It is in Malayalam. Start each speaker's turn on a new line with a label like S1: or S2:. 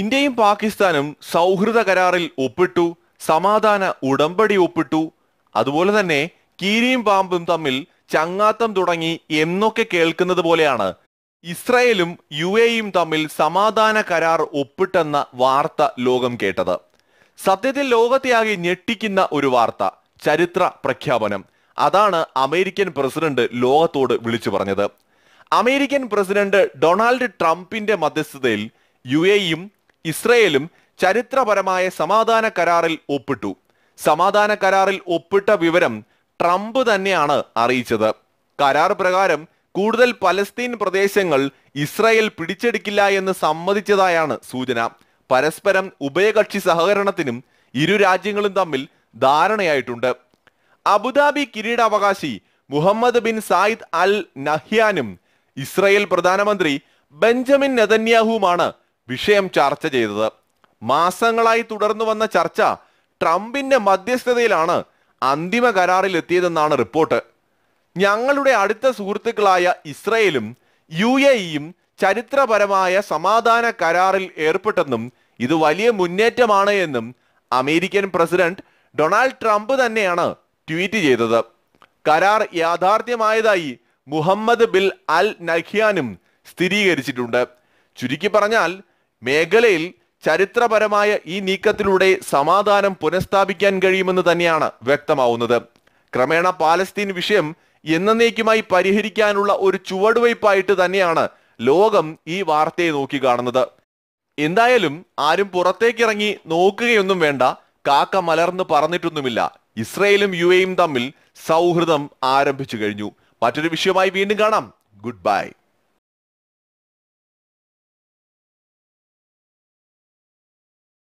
S1: ഇന്ത്യയും പാകിസ്ഥാനും സൗഹൃദ കരാറിൽ ഒപ്പിട്ടു സമാധാന ഉടമ്പടി ഒപ്പിട്ടു അതുപോലെ തന്നെ കീരിയും പാമ്പും തമ്മിൽ ചങ്ങാത്തം തുടങ്ങി എന്നൊക്കെ കേൾക്കുന്നത് പോലെയാണ് ഇസ്രയേലും യു എയും തമ്മിൽ സമാധാന കരാർ ഒപ്പിട്ടെന്ന വാർത്ത ലോകം കേട്ടത് സത്യത്തിൽ ലോകത്തെയാകെ ഞെട്ടിക്കുന്ന ഒരു വാർത്ത ചരിത്ര പ്രഖ്യാപനം അതാണ് അമേരിക്കൻ പ്രസിഡന്റ് ലോകത്തോട് വിളിച്ചു പറഞ്ഞത് അമേരിക്കൻ പ്രസിഡന്റ് ഡൊണാൾഡ് ട്രംപിന്റെ മധ്യസ്ഥതയിൽ യു എയും ഇസ്രയേലും ചരിത്രപരമായ സമാധാന കരാറിൽ ഒപ്പിട്ടു സമാധാന കരാറിൽ ഒപ്പിട്ട വിവരം ട്രംപ് തന്നെയാണ് അറിയിച്ചത് കരാർ പ്രകാരം കൂടുതൽ പലസ്തീൻ പ്രദേശങ്ങൾ ഇസ്രായേൽ പിടിച്ചെടുക്കില്ല എന്ന് സമ്മതിച്ചതായാണ് സൂചന പരസ്പരം ഉഭയകക്ഷി സഹകരണത്തിനും ഇരു രാജ്യങ്ങളും തമ്മിൽ ധാരണയായിട്ടുണ്ട് അബുദാബി കിരീടാവകാശി മുഹമ്മദ് ബിൻ സായിദ് അൽ നഹ്യാനും ഇസ്രായേൽ പ്രധാനമന്ത്രി ബെഞ്ചമിൻ നെതന്യാഹുവുമാണ് വിഷയം ചർച്ച ചെയ്തത് മാസങ്ങളായി തുടർന്നു വന്ന ചർച്ച ട്രംപിന്റെ മധ്യസ്ഥതയിലാണ് അന്തിമ കരാറിൽ എത്തിയതെന്നാണ് റിപ്പോർട്ട് ഞങ്ങളുടെ അടുത്ത സുഹൃത്തുക്കളായ ഇസ്രയേലും യു എ ഇയും ചരിത്രപരമായ സമാധാന കരാറിൽ ഏർപ്പെട്ടെന്നും ഇത് വലിയ മുന്നേറ്റമാണ് എന്നും അമേരിക്കൻ പ്രസിഡന്റ് ഡൊണാൾഡ് ട്രംപ് തന്നെയാണ് ട്വീറ്റ് ചെയ്തത് കരാർ യാഥാർത്ഥ്യമായതായി മുഹമ്മദ് ബിൽ അൽ നഖിയാനും സ്ഥിരീകരിച്ചിട്ടുണ്ട് ചുരുക്കി പറഞ്ഞാൽ മേഖലയിൽ ചരിത്രപരമായ ഈ നീക്കത്തിലൂടെ സമാധാനം പുനഃസ്ഥാപിക്കാൻ കഴിയുമെന്ന് തന്നെയാണ് വ്യക്തമാവുന്നത് ക്രമേണ പാലസ്തീൻ വിഷയം എന്നേക്കുമായി പരിഹരിക്കാനുള്ള ഒരു ചുവടുവയ്പായിട്ട് തന്നെയാണ് ലോകം ഈ വാർത്തയെ നോക്കി കാണുന്നത് എന്തായാലും ആരും പുറത്തേക്കിറങ്ങി നോക്കുകയൊന്നും വേണ്ട കാക്ക മലർന്ന് പറഞ്ഞിട്ടൊന്നുമില്ല ഇസ്രയേലും യു എയും തമ്മിൽ സൗഹൃദം ആരംഭിച്ചു കഴിഞ്ഞു മറ്റൊരു വിഷയമായി വീണ്ടും കാണാം ഗുഡ് ബൈ